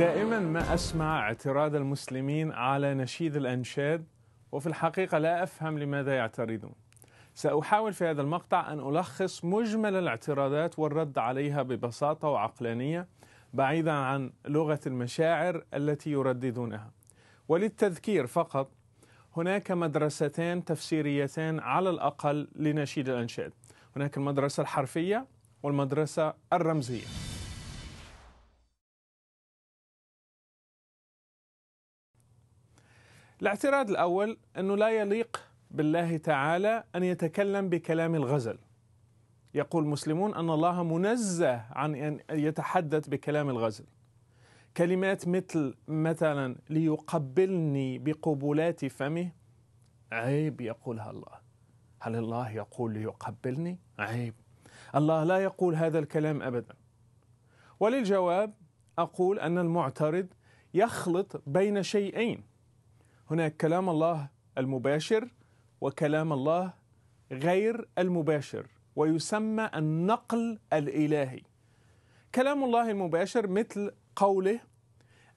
دائما ما أسمع اعتراض المسلمين على نشيد الأنشاد وفي الحقيقة لا أفهم لماذا يعترضون سأحاول في هذا المقطع أن ألخص مجمل الاعتراضات والرد عليها ببساطة وعقلانية بعيدا عن لغة المشاعر التي يرددونها وللتذكير فقط هناك مدرستان تفسيريتان على الأقل لنشيد الأنشاد هناك المدرسة الحرفية والمدرسة الرمزية الاعتراض الأول أنه لا يليق بالله تعالى أن يتكلم بكلام الغزل يقول المسلمون أن الله منزه عن أن يتحدث بكلام الغزل كلمات مثل مثلا ليقبلني بقبلات فمه عيب يقولها الله هل الله يقول ليقبلني عيب الله لا يقول هذا الكلام أبدا وللجواب أقول أن المعترض يخلط بين شيئين هناك كلام الله المباشر وكلام الله غير المباشر ويسمى النقل الالهي كلام الله المباشر مثل قوله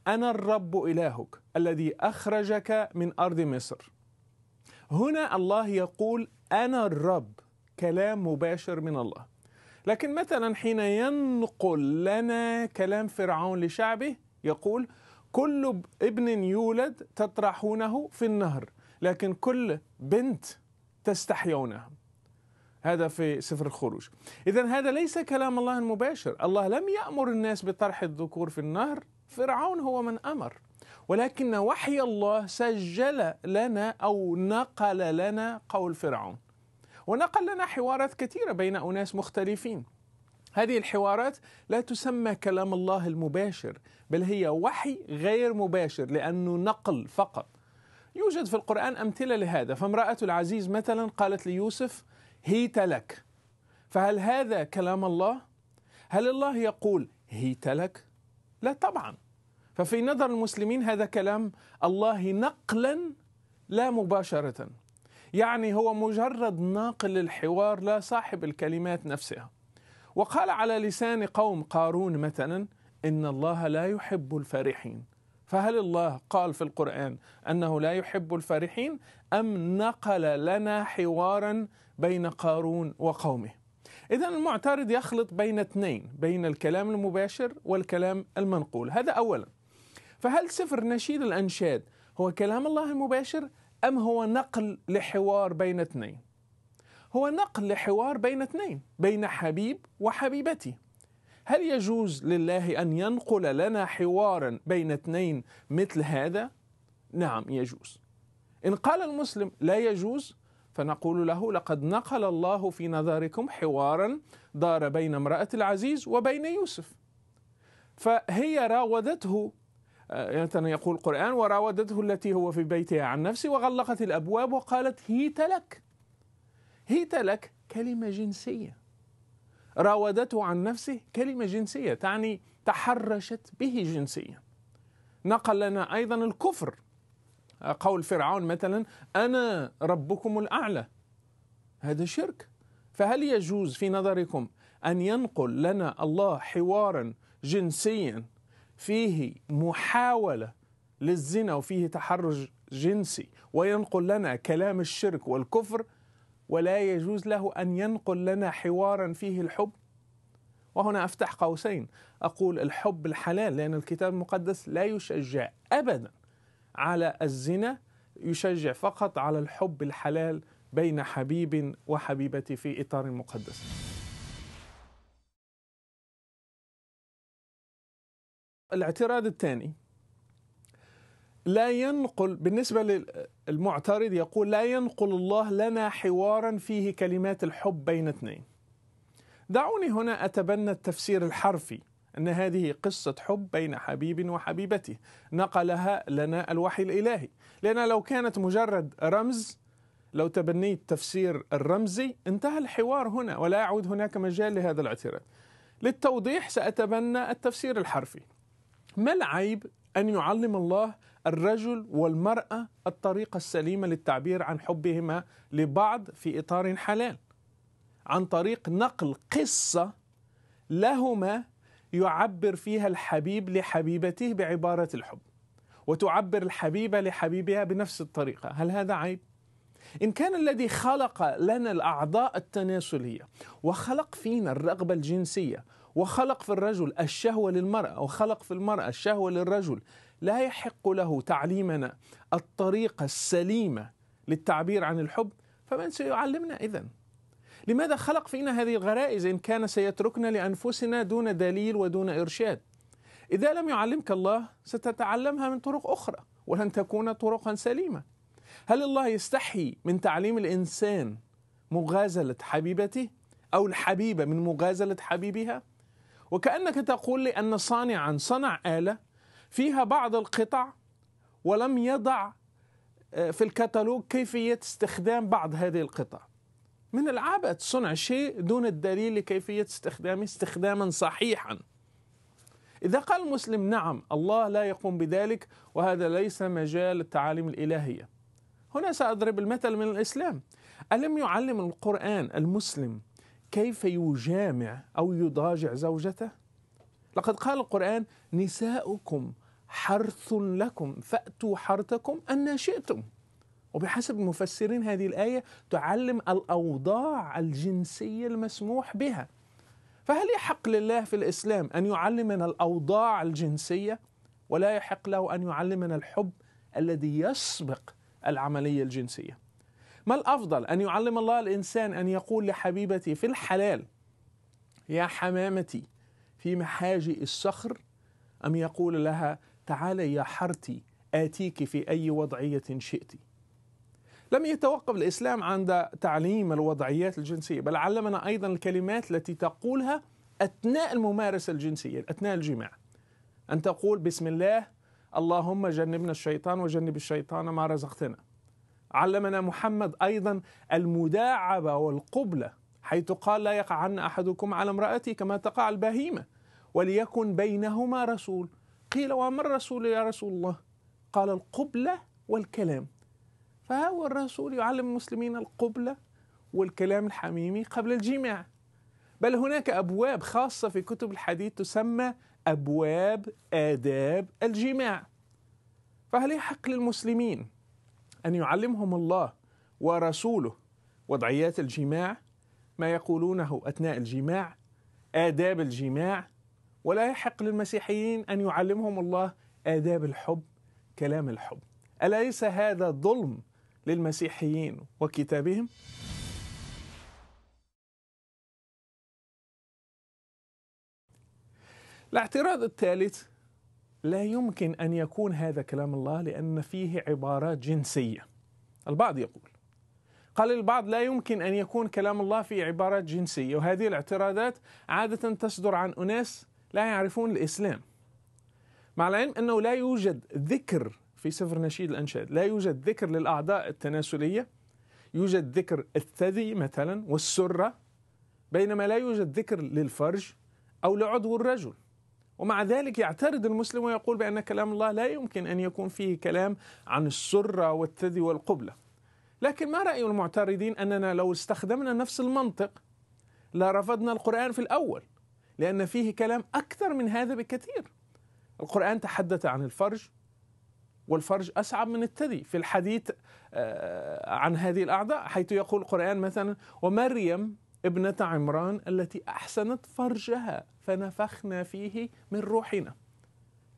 انا الرب الهك الذي اخرجك من ارض مصر هنا الله يقول انا الرب كلام مباشر من الله لكن مثلا حين ينقل لنا كلام فرعون لشعبه يقول كل ابن يولد تطرحونه في النهر لكن كل بنت تستحيونه هذا في سفر الخروج إذا هذا ليس كلام الله المباشر الله لم يأمر الناس بطرح الذكور في النهر فرعون هو من أمر ولكن وحي الله سجل لنا أو نقل لنا قول فرعون ونقل لنا حوارات كثيرة بين أناس مختلفين هذه الحوارات لا تسمى كلام الله المباشر بل هي وحي غير مباشر لأنه نقل فقط يوجد في القرآن أمثلة لهذا فامرأة العزيز مثلا قالت ليوسف هيت لك فهل هذا كلام الله؟ هل الله يقول هيت لك؟ لا طبعا ففي نظر المسلمين هذا كلام الله نقلا لا مباشرة يعني هو مجرد ناقل الحوار لا صاحب الكلمات نفسها وقال على لسان قوم قارون مثلا إن الله لا يحب الفرحين فهل الله قال في القرآن أنه لا يحب الفرحين أم نقل لنا حوارا بين قارون وقومه إذا المعترض يخلط بين اثنين بين الكلام المباشر والكلام المنقول هذا أولا فهل سفر نشيد الأنشاد هو كلام الله المباشر أم هو نقل لحوار بين اثنين هو نقل لحوار بين اثنين بين حبيب وحبيبتي هل يجوز لله ان ينقل لنا حوارا بين اثنين مثل هذا نعم يجوز ان قال المسلم لا يجوز فنقول له لقد نقل الله في نظركم حوارا دار بين امراه العزيز وبين يوسف فهي راودته آه، يقول القرآن وراودته التي هو في بيتها عن نفسه وغلقت الأبواب وقالت هيت لك هيت لك كلمة جنسية راودته عن نفسه كلمة جنسية تعني تحرشت به جنسيا نقل لنا أيضا الكفر قول فرعون مثلا أنا ربكم الأعلى هذا شرك فهل يجوز في نظركم أن ينقل لنا الله حوارا جنسيا فيه محاولة للزنا وفيه تحرش جنسي وينقل لنا كلام الشرك والكفر ولا يجوز له ان ينقل لنا حوارا فيه الحب وهنا افتح قوسين اقول الحب الحلال لان الكتاب المقدس لا يشجع ابدا على الزنا يشجع فقط على الحب الحلال بين حبيب وحبيبة في اطار مقدس. الاعتراض الثاني لا ينقل بالنسبة للمعترض يقول لا ينقل الله لنا حوارا فيه كلمات الحب بين اثنين دعوني هنا أتبنى التفسير الحرفي أن هذه قصة حب بين حبيب وحبيبته نقلها لنا الوحي الإلهي لأن لو كانت مجرد رمز لو تبنيت تفسير الرمزي انتهى الحوار هنا ولا يعود هناك مجال لهذا الاعتراض للتوضيح سأتبنى التفسير الحرفي ما العيب أن يعلم الله الرجل والمرأة الطريقة السليمة للتعبير عن حبهما لبعض في إطار حلال عن طريق نقل قصة لهما يعبر فيها الحبيب لحبيبته بعبارة الحب وتعبر الحبيبة لحبيبها بنفس الطريقة هل هذا عيب؟ إن كان الذي خلق لنا الأعضاء التناسلية وخلق فينا الرغبة الجنسية وخلق في الرجل الشهوة للمرأة وخلق في المرأة الشهوة للرجل لا يحق له تعليمنا الطريقة السليمة للتعبير عن الحب فمن سيعلمنا إذا لماذا خلق فينا هذه الغرائز إن كان سيتركنا لأنفسنا دون دليل ودون إرشاد إذا لم يعلمك الله ستتعلمها من طرق أخرى ولن تكون طرقا سليمة هل الله يستحي من تعليم الإنسان مغازلة حبيبته أو الحبيبة من مغازلة حبيبها وكأنك تقول لي أن صانعا صنع آلة فيها بعض القطع ولم يضع آه، في الكتالوج كيفية استخدام بعض هذه القطع من العبث صنع شيء دون الدليل لكيفية استخدامه استخداما صحيحا إذا قال المسلم نعم الله لا يقوم بذلك وهذا ليس مجال التعاليم الإلهية هنا سأضرب المثل من الإسلام ألم يعلم القرآن المسلم كيف يجامع أو يضاجع زوجته؟ لقد قال القرآن نساؤكم حرث لكم فأتوا حرثكم أن شئتم وبحسب مفسرين هذه الآية تعلم الأوضاع الجنسية المسموح بها فهل يحق لله في الإسلام أن يعلمنا الأوضاع الجنسية ولا يحق له أن يعلمنا الحب الذي يسبق العملية الجنسية ما الأفضل أن يعلم الله الإنسان أن يقول لحبيبتي في الحلال يا حمامتي في محاجئ الصخر أم يقول لها تعالى يا حرتي آتيك في أي وضعية شئت لم يتوقف الإسلام عند تعليم الوضعيات الجنسية بل علمنا أيضا الكلمات التي تقولها أثناء الممارسة الجنسية أثناء الجماع أن تقول بسم الله اللهم جنبنا الشيطان وجنب الشيطان ما رزقتنا علمنا محمد أيضا المداعبة والقبلة حيث قال لا يقعن أحدكم على امرأته كما تقع البهيمة وليكن بينهما رسول قيل وما الرسول يا رسول الله قال القبلة والكلام فهو الرسول يعلم المسلمين القبلة والكلام الحميمي قبل الجماع بل هناك أبواب خاصة في كتب الحديث تسمى أبواب آداب الجماع فهل يحق للمسلمين أن يعلمهم الله ورسوله وضعيات الجماع ما يقولونه أثناء الجماع آداب الجماع ولا يحق للمسيحيين أن يعلمهم الله آداب الحب كلام الحب أليس هذا ظلم للمسيحيين وكتابهم؟ الاعتراض الثالث لا يمكن أن يكون هذا كلام الله لأن فيه عبارات جنسية البعض يقول قال البعض لا يمكن أن يكون كلام الله في عبارات جنسية وهذه الاعتراضات عادة تصدر عن أناس لا يعرفون الإسلام مع العلم أنه لا يوجد ذكر في سفر نشيد الأنشاد لا يوجد ذكر للأعضاء التناسلية يوجد ذكر الثدي مثلا والسرة بينما لا يوجد ذكر للفرج أو لعضو الرجل ومع ذلك يعترض المسلم ويقول بأن كلام الله لا يمكن أن يكون فيه كلام عن السرة والثدي والقبلة لكن ما رأي المعترضين أننا لو استخدمنا نفس المنطق لرفضنا القرآن في الأول لأن فيه كلام أكثر من هذا بكثير القرآن تحدث عن الفرج والفرج أصعب من الثدي في الحديث آه، عن هذه الأعضاء حيث يقول القرآن مثلا ومريم ابنة عمران التي أحسنت فرجها فنفخنا فيه من روحنا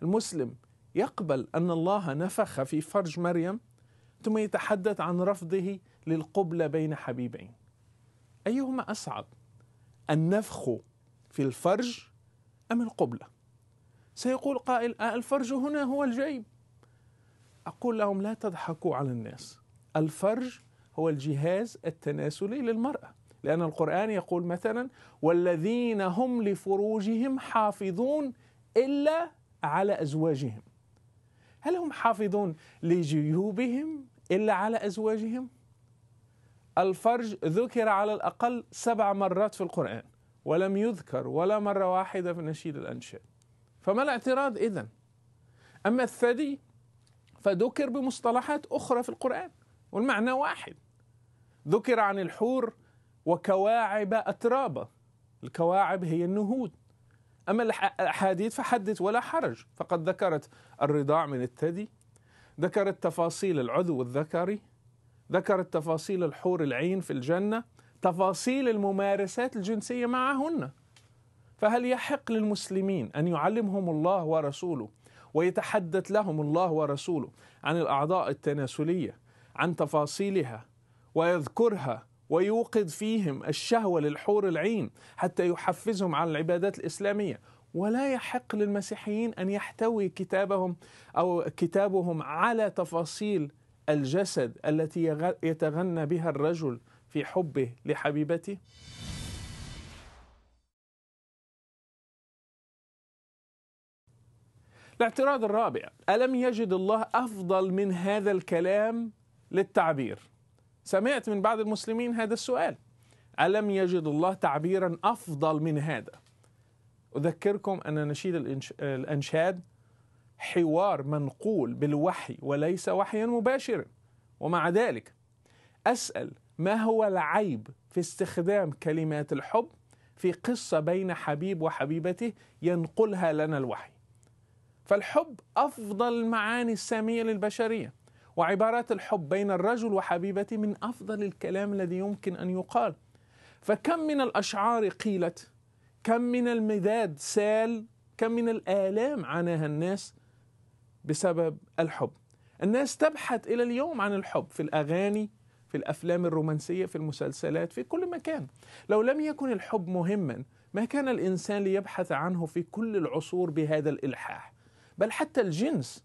المسلم يقبل أن الله نفخ في فرج مريم ثم يتحدث عن رفضه للقبلة بين حبيبين أيهما أصعب النفخ في الفرج أم القبلة سيقول قائل آه، الفرج هنا هو الجيب أقول لهم لا تضحكوا على الناس الفرج هو الجهاز التناسلي للمرأة لأن القرآن يقول مثلا والذين هم لفروجهم حافظون إلا على أزواجهم هل هم حافظون لجيوبهم إلا على أزواجهم؟ الفرج ذكر على الأقل سبع مرات في القرآن ولم يذكر ولا مرة واحدة في نشيد الأنشاد فما الاعتراض إذا أما الثدي فذكر بمصطلحات أخرى في القرآن والمعنى واحد ذكر عن الحور وكواعب أترابا الكواعب هي النهود أما الأحاديث فحدث ولا حرج فقد ذكرت الرضاع من الثدي ذكرت تفاصيل العذو الذكري ذكرت تفاصيل الحور العين في الجنة تفاصيل الممارسات الجنسية معهن فهل يحق للمسلمين أن يعلمهم الله ورسوله ويتحدث لهم الله ورسوله عن الأعضاء التناسلية عن تفاصيلها ويذكرها ويوقد فيهم الشهوة للحور العين حتى يحفزهم على العبادات الإسلامية ولا يحق للمسيحيين أن يحتوي كتابهم أو كتابهم على تفاصيل الجسد التي يتغنى بها الرجل في حبه لحبيبته الاعتراض الرابع ألم يجد الله أفضل من هذا الكلام للتعبير سمعت من بعض المسلمين هذا السؤال ألم يجد الله تعبيرا أفضل من هذا أذكركم أن نشيد الأنشاد حوار منقول بالوحي وليس وحيا مباشرا ومع ذلك أسأل ما هو العيب في استخدام كلمات الحب في قصة بين حبيب وحبيبته ينقلها لنا الوحي فالحب أفضل المعاني السامية للبشرية وعبارات الحب بين الرجل وحبيبته من أفضل الكلام الذي يمكن أن يقال فكم من الأشعار قيلت كم من المداد سال كم من الآلام عاناها الناس بسبب الحب الناس تبحث إلى اليوم عن الحب في الأغاني في الافلام الرومانسيه في المسلسلات في كل مكان لو لم يكن الحب مهما ما كان الانسان ليبحث عنه في كل العصور بهذا الالحاح بل حتى الجنس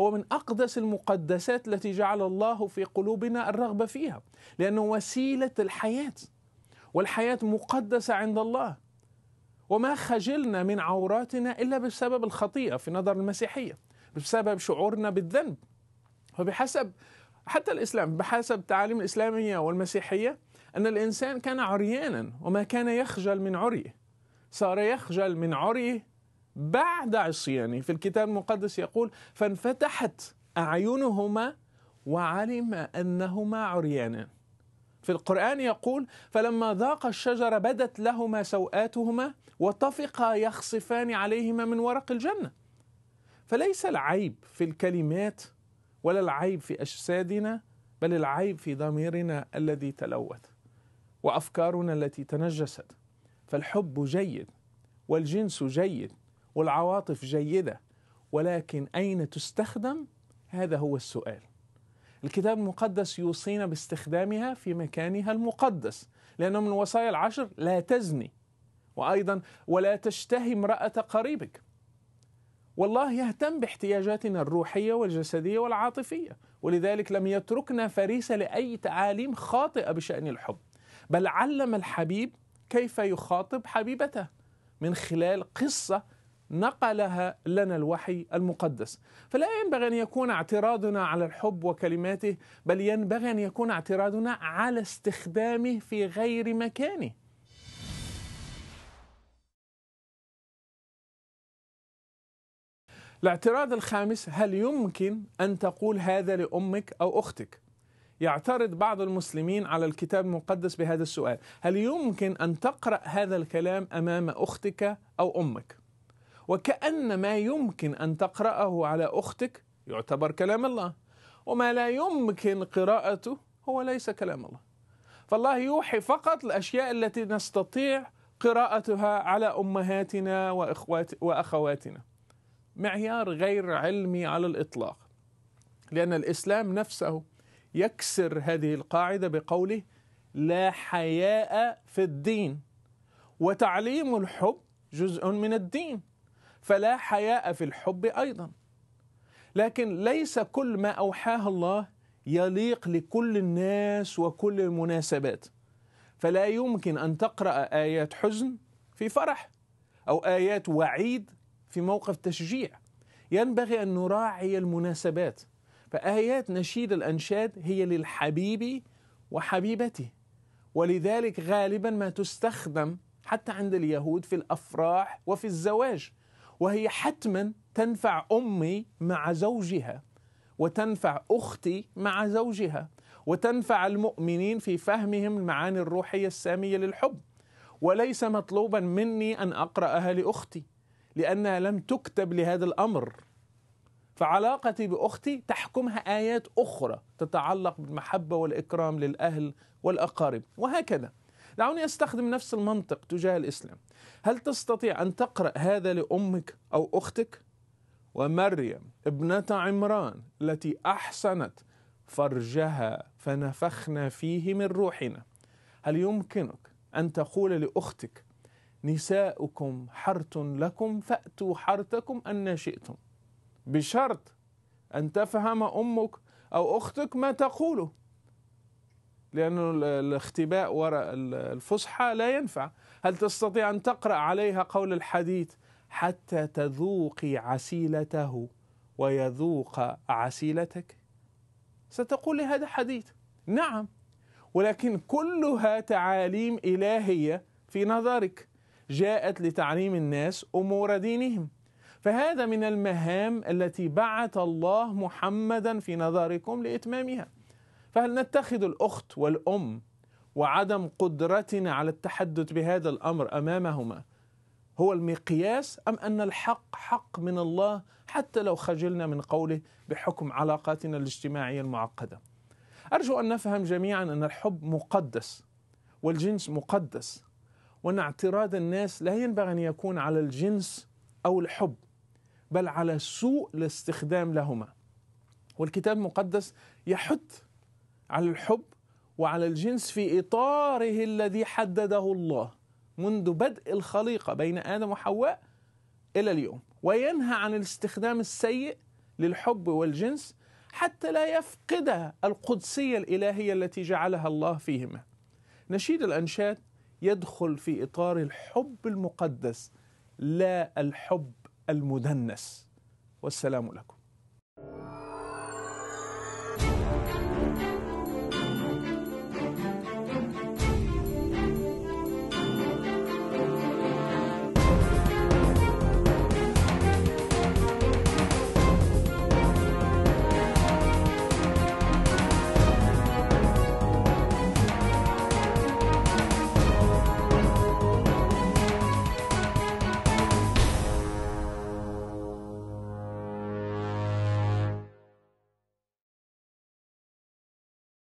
هو من اقدس المقدسات التي جعل الله في قلوبنا الرغبه فيها لانه وسيله الحياه والحياه مقدسه عند الله وما خجلنا من عوراتنا الا بسبب الخطيئه في نظر المسيحيه بسبب شعورنا بالذنب وبحسب حتى الإسلام بحسب التعاليم الإسلامية والمسيحية أن الإنسان كان عريانا وما كان يخجل من عريه صار يخجل من عريه بعد عصيانه في الكتاب المقدس يقول فانفتحت أعينهما وعلم أنهما عريانا في القرآن يقول فلما ذاق الشجرة بدت لهما سوآتهما وطفقا يخصفان عليهما من ورق الجنة فليس العيب في الكلمات ولا العيب في أجسادنا بل العيب في ضميرنا الذي تلوث وأفكارنا التي تنجست فالحب جيد والجنس جيد والعواطف جيدة ولكن أين تستخدم هذا هو السؤال الكتاب المقدس يوصينا باستخدامها في مكانها المقدس لأنه من الوصايا العشر لا تزني وأيضا ولا تشتهي امرأة قريبك والله يهتم باحتياجاتنا الروحيه والجسديه والعاطفيه ولذلك لم يتركنا فريسه لاي تعاليم خاطئه بشان الحب بل علم الحبيب كيف يخاطب حبيبته من خلال قصه نقلها لنا الوحي المقدس فلا ينبغي ان يكون اعتراضنا على الحب وكلماته بل ينبغي ان يكون اعتراضنا على استخدامه في غير مكانه الاعتراض الخامس هل يمكن أن تقول هذا لأمك أو أختك؟ يعترض بعض المسلمين على الكتاب المقدس بهذا السؤال هل يمكن أن تقرأ هذا الكلام أمام أختك أو أمك؟ وكأن ما يمكن أن تقرأه على أختك يعتبر كلام الله وما لا يمكن قراءته هو ليس كلام الله فالله يوحي فقط الأشياء التي نستطيع قراءتها على أمهاتنا وأخوات وأخواتنا معيار غير علمي على الاطلاق لان الاسلام نفسه يكسر هذه القاعده بقوله لا حياء في الدين وتعليم الحب جزء من الدين فلا حياء في الحب ايضا لكن ليس كل ما اوحاه الله يليق لكل الناس وكل المناسبات فلا يمكن ان تقرا ايات حزن في فرح او ايات وعيد في موقف تشجيع ينبغي أن نراعي المناسبات فآيات نشيد الأنشاد هي للحبيب وحبيبته ولذلك غالبا ما تستخدم حتى عند اليهود في الأفراح وفي الزواج وهي حتما تنفع أمي مع زوجها وتنفع أختي مع زوجها وتنفع المؤمنين في فهمهم المعاني الروحية السامية للحب وليس مطلوبا مني أن أقرأها لأختي لأنها لم تكتب لهذا الأمر فعلاقتي بأختي تحكمها آيات أخرى تتعلق بالمحبة والإكرام للأهل والأقارب وهكذا دعوني أستخدم نفس المنطق تجاه الإسلام هل تستطيع أن تقرأ هذا لأمك أو أختك؟ ومريم ابنة عمران التي أحسنت فرجها فنفخنا فيه من روحنا هل يمكنك أن تقول لأختك نساؤكم حرث لكم فأتوا حرثكم أن شئتم بشرط أن تفهم أمك أو أختك ما تقوله لأن الاختباء وراء الفصحى لا ينفع هل تستطيع أن تقرأ عليها قول الحديث حتى تذوقي عسيلته ويذوق عسيلتك ستقول لي هذا حديث نعم ولكن كلها تعاليم إلهية في نظرك جاءت لتعليم الناس امور دينهم فهذا من المهام التي بعث الله محمدا في نظركم لاتمامها فهل نتخذ الاخت والام وعدم قدرتنا على التحدث بهذا الامر امامهما هو المقياس ام ان الحق حق من الله حتى لو خجلنا من قوله بحكم علاقاتنا الاجتماعيه المعقده. ارجو ان نفهم جميعا ان الحب مقدس والجنس مقدس وأن اعتراض الناس لا ينبغي أن يكون على الجنس أو الحب بل على سوء الاستخدام لهما والكتاب المقدس يحث على الحب وعلى الجنس في إطاره الذي حدده الله منذ بدء الخليقة بين آدم وحواء إلى اليوم وينهى عن الاستخدام السيء للحب والجنس حتى لا يفقد القدسية الإلهية التي جعلها الله فيهما نشيد الأنشاد يدخل في اطار الحب المقدس لا الحب المدنس والسلام لكم